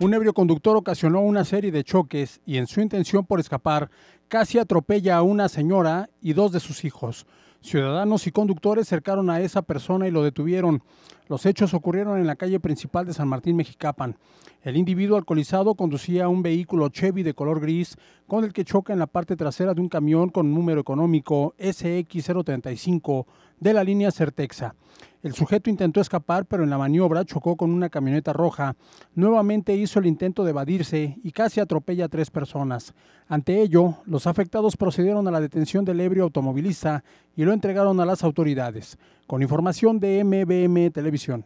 Un ebrio conductor ocasionó una serie de choques y en su intención por escapar casi atropella a una señora y dos de sus hijos. Ciudadanos y conductores cercaron a esa persona y lo detuvieron. Los hechos ocurrieron en la calle principal de San Martín Mexicapan. El individuo alcoholizado conducía un vehículo Chevy de color gris con el que choca en la parte trasera de un camión con número económico SX035 de la línea Certexa. El sujeto intentó escapar, pero en la maniobra chocó con una camioneta roja. Nuevamente hizo el intento de evadirse y casi atropella a tres personas. Ante ello, los los afectados procedieron a la detención del ebrio automovilista y lo entregaron a las autoridades. Con información de MBM Televisión.